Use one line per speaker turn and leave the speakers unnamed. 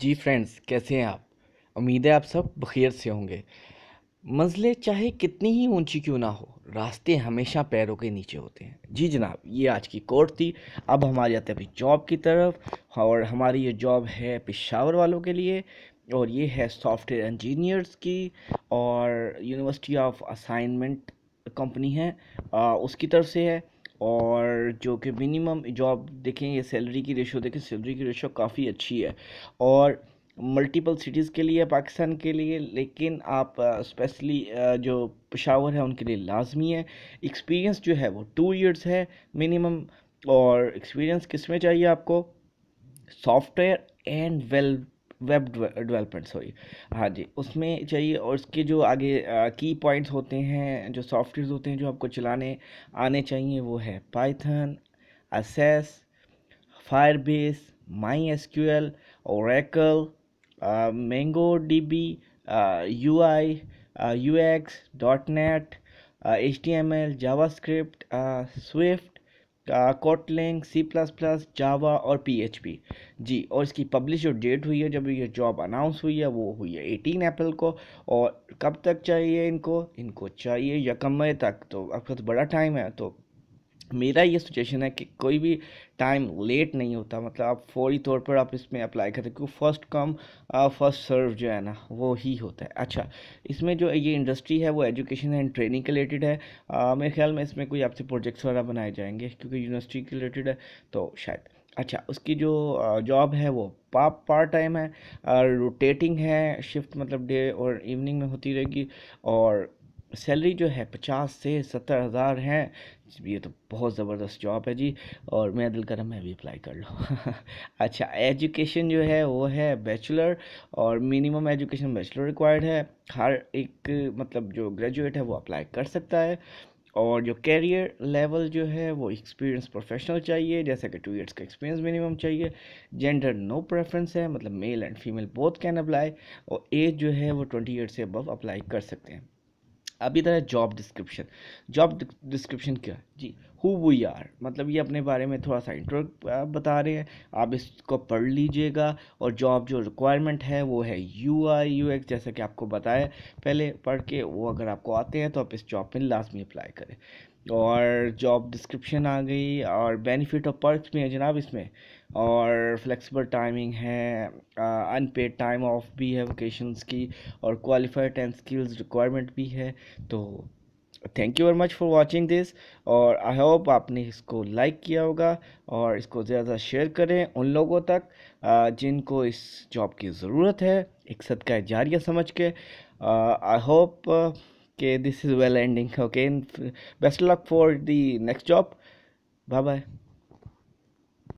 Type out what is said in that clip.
जी friends कैसे हैं आप उम्मीद है आप सब बखेर से होंगे मंजिलें चाहे कितनी ही ऊंची क्यों ना हो रास्ते हमेशा पैरों के नीचे होते हैं जी जनाब ये आज की कोर्ट थी अब हमारे जाते अपनी जॉब की तरफ और हमारी ये जॉब है पेशावर वालों के लिए और ये है सॉफ्टवेयर इंजीनियर्स की और यूनिवर्सिटी ऑफ असाइनमेंट कंपनी है आ, उसकी तरफ से है और जो कि मिनिमम जॉब देखें ये सैलरी की रेशो देखें सैलरी की रेशो काफ़ी अच्छी है और मल्टीपल सिटीज़ के लिए पाकिस्तान के लिए लेकिन आप स्पेशली जो पेशावर है उनके लिए लाजमी है एक्सपीरियंस जो है वो टू इयर्स है मिनिमम और एक्सपीरियंस किस में चाहिए आपको software and well web development sorry हाँ जी उसमें चाहिए और इसके जो आगे की पॉइंट्स होते हैं जो सॉफ्टवेयर होते हैं जो आपको चलाने आने चाहिए वो है Python access Firebase my S Q L Oracle Mongo D B U I U X dot net H T M L JavaScript Swift Kotlin C plus plus Java और पी जी और इसकी पब्लिश जो date हुई है जब ये job announce हुई है वो हुई है एटीन अप्रैल को और कब तक चाहिए इनको इनको चाहिए यकम तक तो आपका तो बड़ा टाइम है तो मेरा ये सजेशन है कि कोई भी टाइम लेट नहीं होता मतलब आप फौरी तौर पर आप इसमें अप्लाई करते क्योंकि फर्स्ट कम फर्स्ट सर्व जो है ना वो ही होता है अच्छा इसमें जो ये इंडस्ट्री है वो एजुकेशन एंड ट्रेनिंग के रिलेटेड है आ, uh, मेरे ख्याल में इसमें कोई आपसे प्रोजेक्ट्स वगैरह बनाए जाएंगे क्योंकि यूनिवर्सिटी के रिलेटेड है तो शायद अच्छा उसकी जो जॉब uh, है वो पाप पार्ट टाइम है रोटेटिंग है शिफ्ट मतलब डे और इवनिंग में होती रहेगी और सैलरी जो है पचास से सत्तर हज़ार है ये तो बहुत ज़बरदस्त जॉब है जी और मैं दिल कर मैं भी अप्लाई कर लूँ अच्छा एजुकेशन जो है वो है बैचलर और मिनिमम एजुकेशन बैचलर रिक्वायर्ड है हर एक मतलब जो ग्रेजुएट है वो अप्लाई कर सकता है और जो कैरियर लेवल जो है वो एक्सपीरियंस प्रोफेशनल चाहिए जैसे कि टू इयर्स का एक्सपीरियंस मिनिमम चाहिए जेंडर नो प्रेफरेंस है मतलब male and female both can apply और एज जो है वो ट्वेंटी ईयर से अबव अप्लाई कर सकते हैं अब इधर तो है जॉब डिस्क्रिप्शन जॉब डिस्क्रिप्शन क्या जी हु वी आर मतलब ये अपने बारे में थोड़ा सा इंट्रो बता रहे हैं आप इसको पढ़ लीजिएगा और जॉब जो रिक्वायरमेंट है वो है यू आई यू एक्स जैसा कि आपको बताया पहले पढ़ के वो अगर आपको आते हैं तो आप इस जॉब में लाजमी अप्लाई करें और जॉब डिस्क्रिप्शन आ गई और बेनिफिट ऑफ पर्क भी है जनाब इसमें और फ्लेक्सिबल टाइमिंग है अनपेड टाइम ऑफ भी है वोकेशंस की और क्वालिफाइड एंड स्किल्स रिक्वायरमेंट भी है तो thank you very much for watching this और आई होप आपने इसको लाइक किया होगा और इसको ज़्यादा शेयर करें उन लोगों तक जिनको इस जॉब की ज़रूरत है एक सदका जारिया समझ के I hope okay this is well ending okay best luck for the next job bye bye